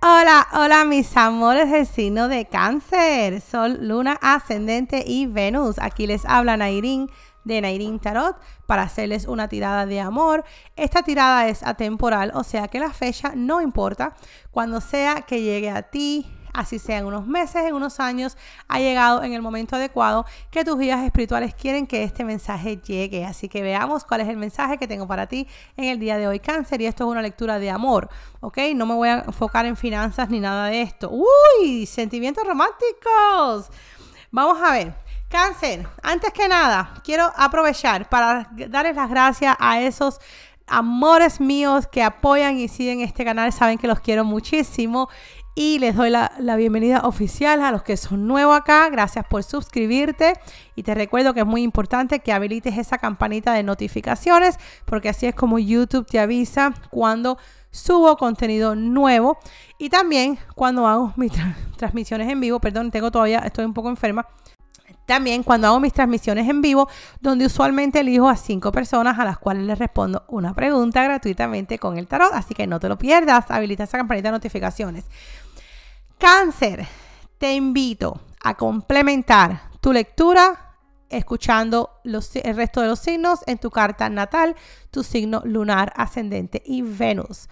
Hola, hola mis amores del signo de cáncer, Sol, Luna, Ascendente y Venus. Aquí les habla Nairín de Nairín Tarot para hacerles una tirada de amor. Esta tirada es atemporal, o sea que la fecha no importa. Cuando sea que llegue a ti, así sea en unos meses, en unos años, ha llegado en el momento adecuado que tus guías espirituales quieren que este mensaje llegue. Así que veamos cuál es el mensaje que tengo para ti en el día de hoy, cáncer, y esto es una lectura de amor, ¿ok? No me voy a enfocar en finanzas ni nada de esto. ¡Uy! Sentimientos románticos. Vamos a ver. Cáncer, antes que nada, quiero aprovechar para darles las gracias a esos amores míos que apoyan y siguen este canal. Saben que los quiero muchísimo y les doy la, bienvenida oficial a los que son nuevos acá. Gracias por suscribirte y te recuerdo que es muy importante que habilites esa campanita de notificaciones porque así es como YouTube te avisa cuando subo contenido nuevo y también cuando hago mis transmisiones en vivo. Perdón, tengo todavía, estoy un poco enferma. También cuando hago mis transmisiones en vivo, donde usualmente elijo a cinco personas a las cuales les respondo una pregunta gratuitamente con el tarot. Así que no te lo pierdas, habilita esa campanita de notificaciones. Cáncer, te invito a complementar tu lectura escuchando los, el resto de los signos en tu carta natal, tu signo lunar, ascendente y Venus.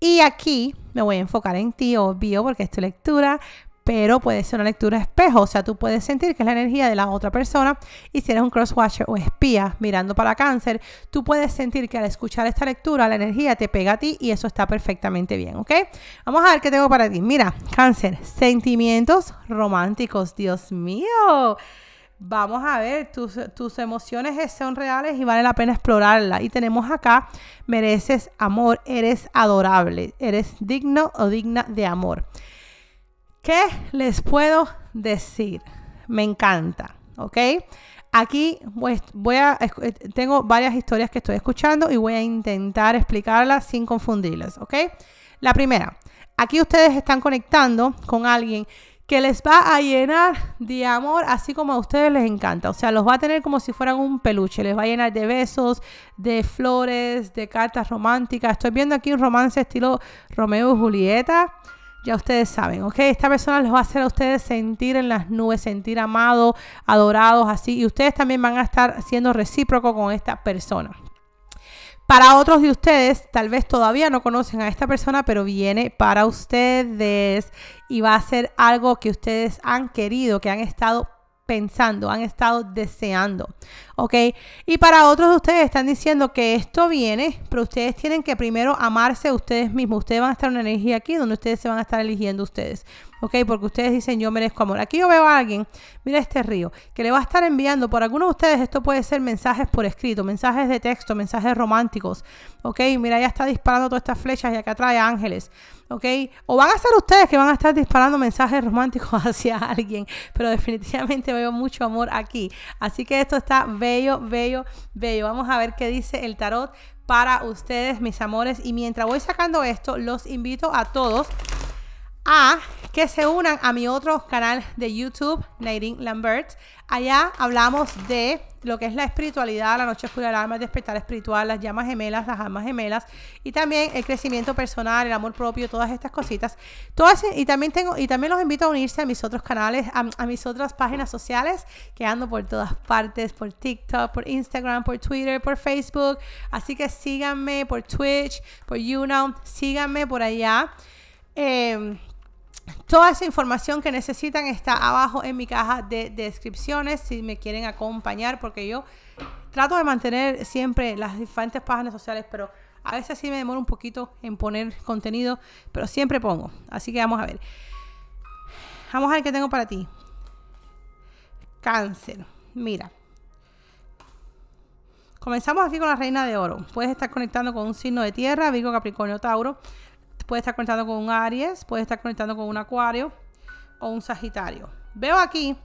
Y aquí me voy a enfocar en ti, obvio, porque es tu lectura, pero puede ser una lectura espejo, o sea, tú puedes sentir que es la energía de la otra persona y si eres un crosswatcher o espía mirando para cáncer, tú puedes sentir que al escuchar esta lectura la energía te pega a ti y eso está perfectamente bien, ¿ok? Vamos a ver qué tengo para ti. Mira, cáncer, sentimientos románticos, Dios mío vamos a ver, tus, tus, emociones eh, son reales y vale la pena explorarlas. Y tenemos acá, mereces amor, eres adorable, eres digno o digna de amor. ¿Qué les puedo decir? Me encanta, ¿ok? Aquí voy a, eh, tengo varias historias que estoy escuchando y voy a intentar explicarlas sin confundirlas, ¿ok? La primera, aquí ustedes están conectando con alguien que les va a llenar de amor, así como a ustedes les encanta. O sea, los va a tener como si fueran un peluche. Les va a llenar de besos, de flores, de cartas románticas. Estoy viendo aquí un romance estilo Romeo y Julieta ya ustedes saben, ¿ok? Esta persona los va a hacer a ustedes sentir en las nubes, sentir amados, adorados, así. Y ustedes también van a estar siendo recíproco con esta persona. Para otros de ustedes, tal vez todavía no conocen a esta persona, pero viene para ustedes y va a ser algo que ustedes han querido, que han estado pensando, han estado deseando. ¿ok? Y para otros de ustedes están diciendo que esto viene, pero ustedes tienen que primero amarse a ustedes mismos. Ustedes van a estar en una energía aquí donde ustedes se van a estar eligiendo ustedes, ¿ok? Porque ustedes dicen, yo merezco amor. Aquí yo veo a alguien, mira este río, que le va a estar enviando, por algunos de ustedes esto puede ser mensajes por escrito, mensajes de texto, mensajes románticos, ¿ok? Mira, ya está disparando todas estas flechas y acá trae ángeles. ¿ok? O van a ser ustedes que van a estar disparando mensajes románticos hacia alguien, pero definitivamente veo mucho amor aquí. Así que esto está bello, bello, bello. Vamos a ver qué dice el tarot para ustedes, mis amores. Y mientras voy sacando esto, los invito a todos a que se unan a mi otro canal de YouTube, Nadine Lambert. Allá hablamos de lo que es la espiritualidad, la noche oscura, del alma, el despertar espiritual, las llamas gemelas, las almas gemelas y también el crecimiento personal, el amor propio, todas estas cositas. Todas, y también tengo y también los invito a unirse a mis otros canales, a, mis otras páginas sociales que ando por todas partes, por TikTok, por Instagram, por Twitter, por Facebook. Así que síganme por Twitch, por YouNow, síganme por allá. Eh, Toda esa información que necesitan está abajo en mi caja de descripciones si me quieren acompañar, porque yo trato de mantener siempre las diferentes páginas sociales, pero a veces sí me demoro un poquito en poner contenido, pero siempre pongo. Así que vamos a ver. Vamos a ver qué tengo para ti. Cáncer. Mira. Comenzamos aquí con la reina de oro. Puedes estar conectando con un signo de tierra, Virgo, Capricornio, Tauro puede estar conectado con un Aries, puede estar conectado con un Acuario o un Sagitario. Veo aquí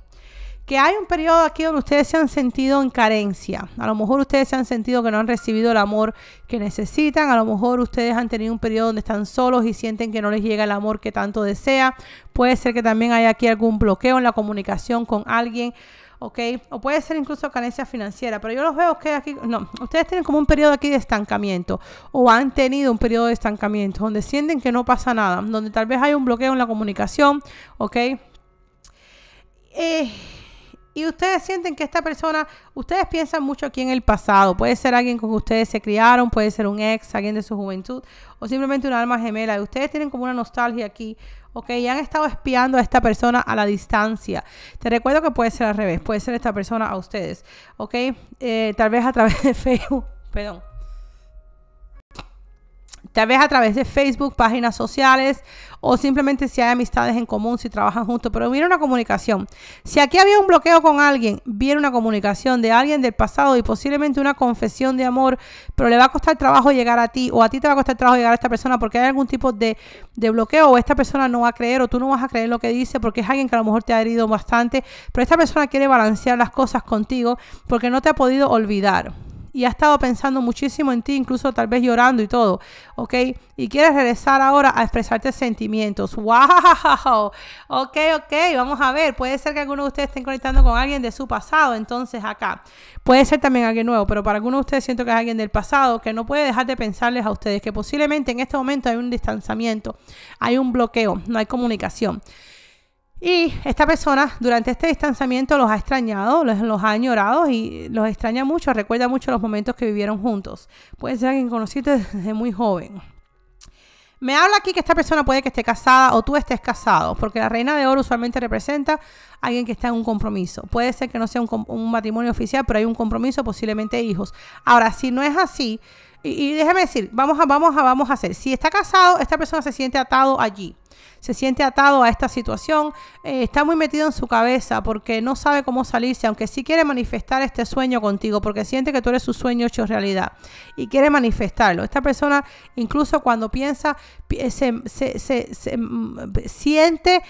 que hay un periodo aquí donde ustedes se han sentido en carencia. A lo mejor ustedes se han sentido que no han recibido el amor que necesitan. A lo mejor ustedes han tenido un periodo donde están solos y sienten que no les llega el amor que tanto desea. Puede ser que también haya aquí algún bloqueo en la comunicación con alguien. ¿ok? O puede ser incluso carencia financiera, pero yo los veo que aquí, no, ustedes tienen como un periodo aquí de estancamiento o han tenido un periodo de estancamiento donde sienten que no pasa nada, donde tal vez hay un bloqueo en la comunicación, ¿ok? Eh, y ustedes sienten que esta persona, ustedes piensan mucho aquí en el pasado. Puede ser alguien con que ustedes se criaron, puede ser un ex, alguien de su juventud, o simplemente una alma gemela. ustedes tienen como una nostalgia aquí, ¿ok? Y han estado espiando a esta persona a la distancia. Te recuerdo que puede ser al revés, puede ser esta persona a ustedes, ¿ok? Eh, tal vez a través de Facebook, perdón tal vez a través de Facebook, páginas sociales o simplemente si hay amistades en común, si trabajan juntos, pero viene una comunicación. Si aquí había un bloqueo con alguien, viene una comunicación de alguien del pasado y posiblemente una confesión de amor, pero le va a costar trabajo llegar a ti o a ti te va a costar trabajo llegar a esta persona porque hay algún tipo de, de bloqueo o esta persona no va a creer o tú no vas a creer lo que dice porque es alguien que a lo mejor te ha herido bastante, pero esta persona quiere balancear las cosas contigo porque no te ha podido olvidar y ha estado pensando muchísimo en ti, incluso tal vez llorando y todo, ¿ok? Y quieres regresar ahora a expresarte sentimientos. ¡Wow! Ok, ok, vamos a ver. Puede ser que alguno de ustedes estén conectando con alguien de su pasado, entonces acá. Puede ser también alguien nuevo, pero para algunos de ustedes siento que es alguien del pasado que no puede dejar de pensarles a ustedes que posiblemente en este momento hay un distanciamiento, hay un bloqueo, no hay comunicación. Y esta persona durante este distanciamiento los ha extrañado, los, ha añorado y los extraña mucho, recuerda mucho los momentos que vivieron juntos. Puede ser alguien conocido desde muy joven. Me habla aquí que esta persona puede que esté casada o tú estés casado, porque la reina de oro usualmente representa a alguien que está en un compromiso. Puede ser que no sea un, matrimonio oficial, pero hay un compromiso, posiblemente hijos. Ahora, si no es así, y, déjeme decir, vamos a, vamos a, vamos a hacer. Si está casado, esta persona se siente atado allí se siente atado a esta situación, eh, está muy metido en su cabeza porque no sabe cómo salirse, aunque sí quiere manifestar este sueño contigo, porque siente que tú eres su sueño hecho realidad y quiere manifestarlo. Esta persona, incluso cuando piensa, eh, se mm, siente,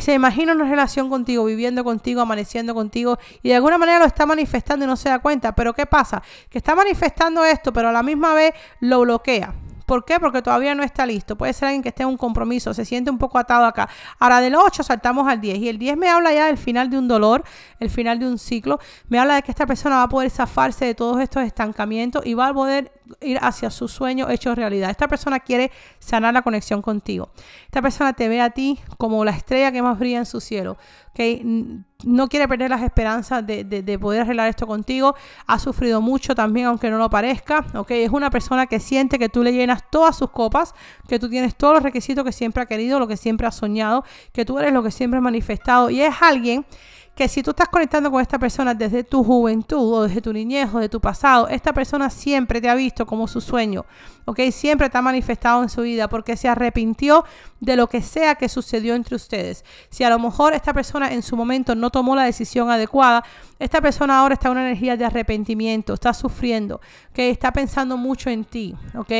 se imagina una relación contigo, viviendo contigo, amaneciendo contigo y de alguna manera lo está manifestando y no se da cuenta. Pero ¿qué pasa? Que está manifestando esto, pero a la misma vez lo bloquea. ¿Por qué? Porque todavía no está listo. Puede ser alguien que esté en un compromiso, se siente un poco atado acá. Ahora del 8 saltamos al 10 y el 10 me habla ya del final de un dolor, el final de un ciclo. Me habla de que esta persona va a poder zafarse de todos estos estancamientos y va a poder ir hacia su sueño hecho realidad. Esta persona quiere sanar la conexión contigo. Esta persona te ve a ti como la estrella que más brilla en su cielo. ¿okay? No quiere perder las esperanzas de, de, poder arreglar esto contigo. Ha sufrido mucho también, aunque no lo parezca. ¿okay? Es una persona que siente que tú le llenas todas sus copas, que tú tienes todos los requisitos que siempre ha querido, lo que siempre ha soñado, que tú eres lo que siempre ha manifestado. Y es alguien que si tú estás conectando con esta persona desde tu juventud o desde tu niñez o de tu pasado, esta persona siempre te ha visto como su sueño, ¿ok? Siempre te ha manifestado en su vida porque se arrepintió de lo que sea que sucedió entre ustedes. Si a lo mejor esta persona en su momento no tomó la decisión adecuada, esta persona ahora está en una energía de arrepentimiento, está sufriendo, que está pensando mucho en ti, ¿ok?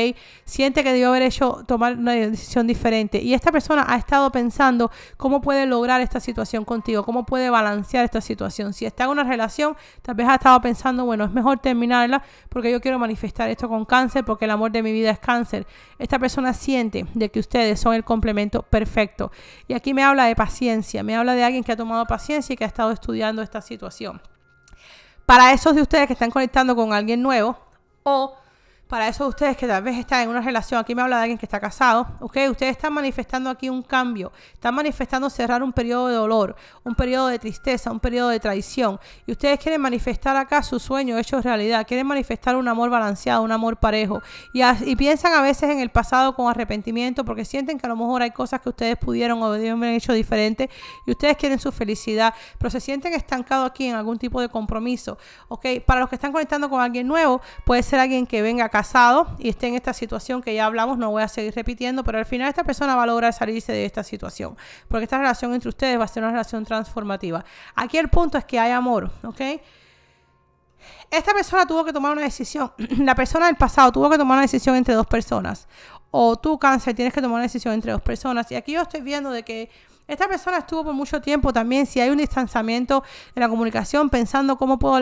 Siente que debió haber hecho tomar una decisión diferente y esta persona ha estado pensando cómo puede lograr esta situación contigo, cómo puede balancear esta situación. Si está en una relación, tal vez ha estado pensando, bueno, es mejor terminarla porque yo quiero manifestar esto con cáncer porque el amor de mi vida es cáncer. Esta persona siente de que ustedes son el complemento perfecto. Y aquí me habla de paciencia, me habla de alguien que ha tomado paciencia y que ha estado estudiando esta situación. Para esos de ustedes que están conectando con alguien nuevo o para eso ustedes que tal vez están en una relación, aquí me habla de alguien que está casado, ¿ok? Ustedes están manifestando aquí un cambio, están manifestando cerrar un periodo de dolor, un periodo de tristeza, un periodo de traición. Y ustedes quieren manifestar acá su sueño hecho realidad, quieren manifestar un amor balanceado, un amor parejo. Y, piensan a veces en el pasado con arrepentimiento porque sienten que a lo mejor hay cosas que ustedes pudieron o hubieran hecho diferente y ustedes quieren su felicidad, pero se sienten estancados aquí en algún tipo de compromiso, ¿ok? Para los que están conectando con alguien nuevo, puede ser alguien que venga acá y esté en esta situación que ya hablamos, no voy a seguir repitiendo, pero al final esta persona va a lograr salirse de esta situación, porque esta relación entre ustedes va a ser una relación transformativa. Aquí el punto es que hay amor, ¿ok? Esta persona tuvo que tomar una decisión, la persona del pasado tuvo que tomar una decisión entre dos personas, o tú cáncer tienes que tomar una decisión entre dos personas, y aquí yo estoy viendo de que esta persona estuvo por mucho tiempo también, si hay un distanciamiento en la comunicación, pensando cómo puedo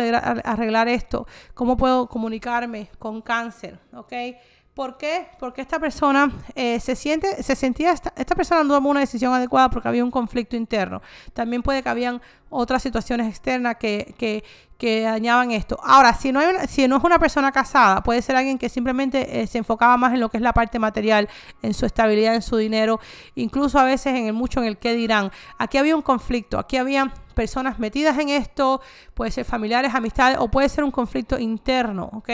arreglar esto, cómo puedo comunicarme con cáncer. ¿ok? ¿Por qué? Porque esta persona eh, se siente, se sentía, esta, persona no tomó una decisión adecuada porque había un conflicto interno. También puede que habían otras situaciones externas que, dañaban esto. Ahora, si no, hay si no es una persona casada, puede ser alguien que simplemente eh, se enfocaba más en lo que es la parte material, en su estabilidad, en su dinero, incluso a veces en el mucho en el que dirán. Aquí había un conflicto, aquí había personas metidas en esto, puede ser familiares, amistades o puede ser un conflicto interno, ¿ok?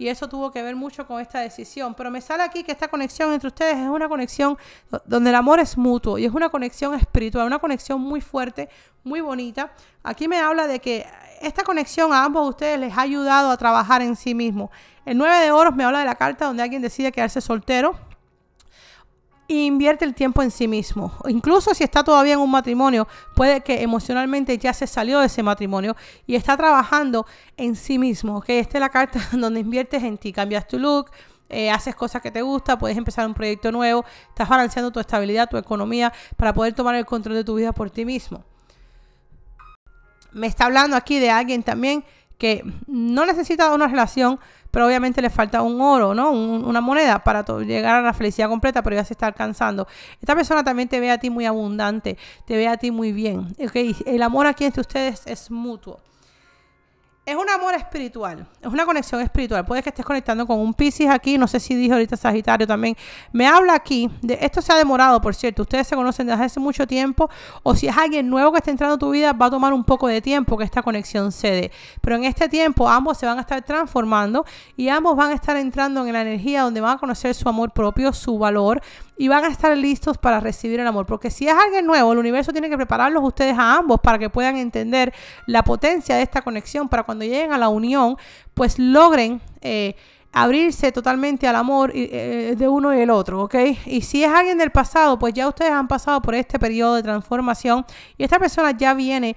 y eso tuvo que ver mucho con esta decisión. Pero me sale aquí que esta conexión entre ustedes es una conexión donde el amor es mutuo y es una conexión espiritual, una conexión muy fuerte, muy bonita. Aquí me habla de que esta conexión a ambos de ustedes les ha ayudado a trabajar en sí mismo. El 9 de oros me habla de la carta donde alguien decide quedarse soltero invierte el tiempo en sí mismo. Incluso si está todavía en un matrimonio, puede que emocionalmente ya se salió de ese matrimonio y está trabajando en sí mismo. Que Esta es la carta donde inviertes en ti, cambias tu look, eh, haces cosas que te gusta, puedes empezar un proyecto nuevo, estás balanceando tu estabilidad, tu economía para poder tomar el control de tu vida por ti mismo. Me está hablando aquí de alguien también que no necesita una relación, pero obviamente le falta un oro, ¿no? una moneda para llegar a la felicidad completa, pero ya se está alcanzando. Esta persona también te ve a ti muy abundante, te ve a ti muy bien. Okay, el amor aquí entre ustedes es mutuo. Es un amor espiritual, es una conexión espiritual. Puede que estés conectando con un Pisces aquí, no sé si dije ahorita Sagitario también. Me habla aquí, de, esto se ha demorado, por cierto, ustedes se conocen desde hace mucho tiempo, o si es alguien nuevo que está entrando a tu vida, va a tomar un poco de tiempo que esta conexión cede. Pero en este tiempo ambos se van a estar transformando y ambos van a estar entrando en la energía donde van a conocer su amor propio, su valor, y van a estar listos para recibir el amor. Porque si es alguien nuevo, el universo tiene que prepararlos ustedes a ambos para que puedan entender la potencia de esta conexión, para cuando lleguen a la unión, pues logren... Eh, abrirse totalmente al amor eh, de uno y el otro, ¿ok? Y si es alguien del pasado, pues ya ustedes han pasado por este periodo de transformación y esta persona ya viene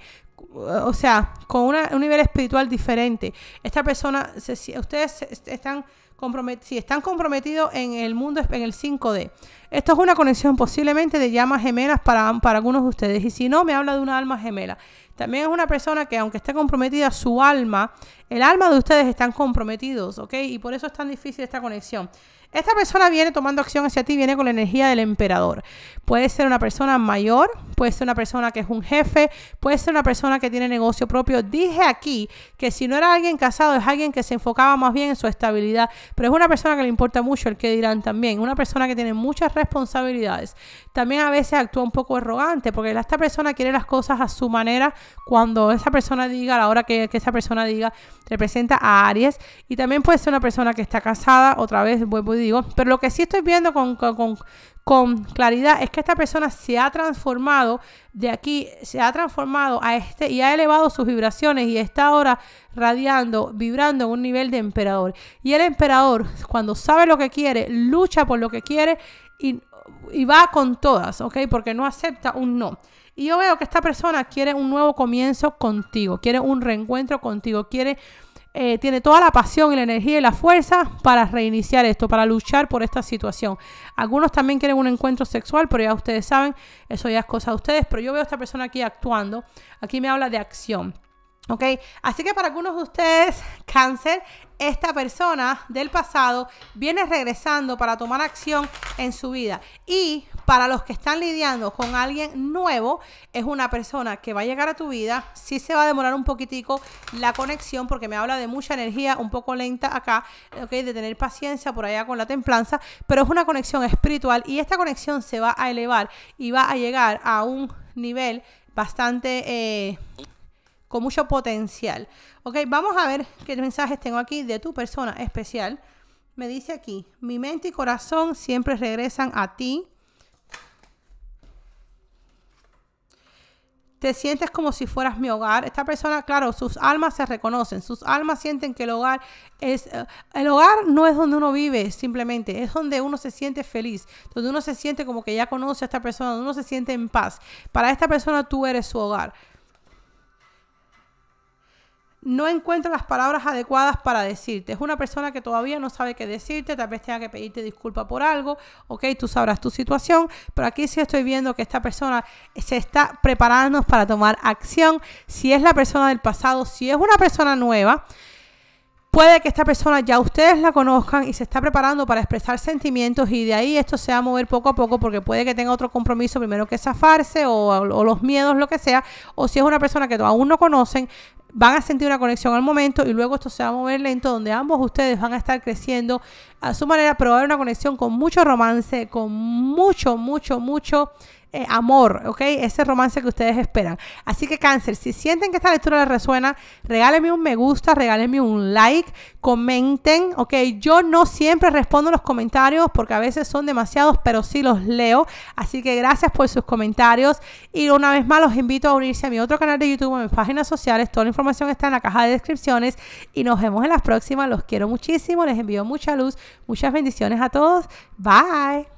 o sea, con un nivel espiritual diferente. Esta persona, ustedes están si están comprometidos en el mundo, en el 5D. Esto es una conexión posiblemente de llamas gemelas para, para algunos de ustedes. Y si no, me habla de una alma gemela. También es una persona que aunque esté comprometida su alma, el alma de ustedes están comprometidos, ¿ok? Y por eso es tan difícil esta conexión. Esta persona viene tomando acción hacia ti, viene con la energía del emperador. Puede ser una persona mayor, puede ser una persona que es un jefe, puede ser una persona que tiene negocio propio. Dije aquí que si no era alguien casado, es alguien que se enfocaba más bien en su estabilidad, pero es una persona que le importa mucho el que dirán también, una persona que tiene muchas responsabilidades. También a veces actúa un poco arrogante porque esta persona quiere las cosas a su manera cuando esa persona diga, a la hora que, esa persona diga, representa a Aries. Y también puede ser una persona que está casada, otra vez vuelvo a pero lo que sí estoy viendo con, claridad es que esta persona se ha transformado de aquí, se ha transformado a este y ha elevado sus vibraciones y está ahora radiando, vibrando en un nivel de emperador. Y el emperador, cuando sabe lo que quiere, lucha por lo que quiere y, y va con todas, ¿ok? Porque no acepta un no. Y yo veo que esta persona quiere un nuevo comienzo contigo, quiere un reencuentro contigo, quiere eh, tiene toda la pasión y la energía y la fuerza para reiniciar esto, para luchar por esta situación. Algunos también quieren un encuentro sexual, pero ya ustedes saben, eso ya es cosa de ustedes, pero yo veo a esta persona aquí actuando, aquí me habla de acción. ¿Ok? Así que para algunos de ustedes, cáncer, esta persona del pasado viene regresando para tomar acción en su vida. Y para los que están lidiando con alguien nuevo, es una persona que va a llegar a tu vida. Sí se va a demorar un poquitico la conexión porque me habla de mucha energía, un poco lenta acá, ¿ok? De tener paciencia por allá con la templanza, pero es una conexión espiritual y esta conexión se va a elevar y va a llegar a un nivel bastante... Eh, con mucho potencial. Ok, vamos a ver qué mensajes tengo aquí de tu persona especial. Me dice aquí, mi mente y corazón siempre regresan a ti. te sientes como si fueras mi hogar. Esta persona, claro, sus almas se reconocen, sus almas sienten que el hogar es... Eh, el hogar no es donde uno vive simplemente, es donde uno se siente feliz, donde uno se siente como que ya conoce a esta persona, donde uno se siente en paz. Para esta persona tú eres su hogar no encuentra las palabras adecuadas para decirte. Es una persona que todavía no sabe qué decirte, tal vez tenga que pedirte disculpa por algo, ok, tú sabrás tu situación, pero aquí sí estoy viendo que esta persona se está preparando para tomar acción. Si es la persona del pasado, si es una persona nueva, Puede que esta persona ya ustedes la conozcan y se está preparando para expresar sentimientos y de ahí esto se va a mover poco a poco porque puede que tenga otro compromiso primero que zafarse o, o, los miedos, lo que sea. O si es una persona que aún no conocen, van a sentir una conexión al momento y luego esto se va a mover lento, donde ambos ustedes van a estar creciendo a su manera, probar una conexión con mucho romance, con mucho, mucho, mucho eh, amor, ¿ok? Ese romance que ustedes esperan. Así que cáncer, si sienten que esta lectura les resuena, regálenme un me gusta, regálenme un like, comenten, ¿ok? Yo no siempre respondo los comentarios porque a veces son demasiados, pero sí los leo. Así que gracias por sus comentarios y una vez más los invito a unirse a mi otro canal de YouTube, a mis páginas sociales. Toda la información está en la caja de descripciones y nos vemos en las próximas. Los quiero muchísimo, les envío mucha luz, muchas bendiciones a todos. Bye.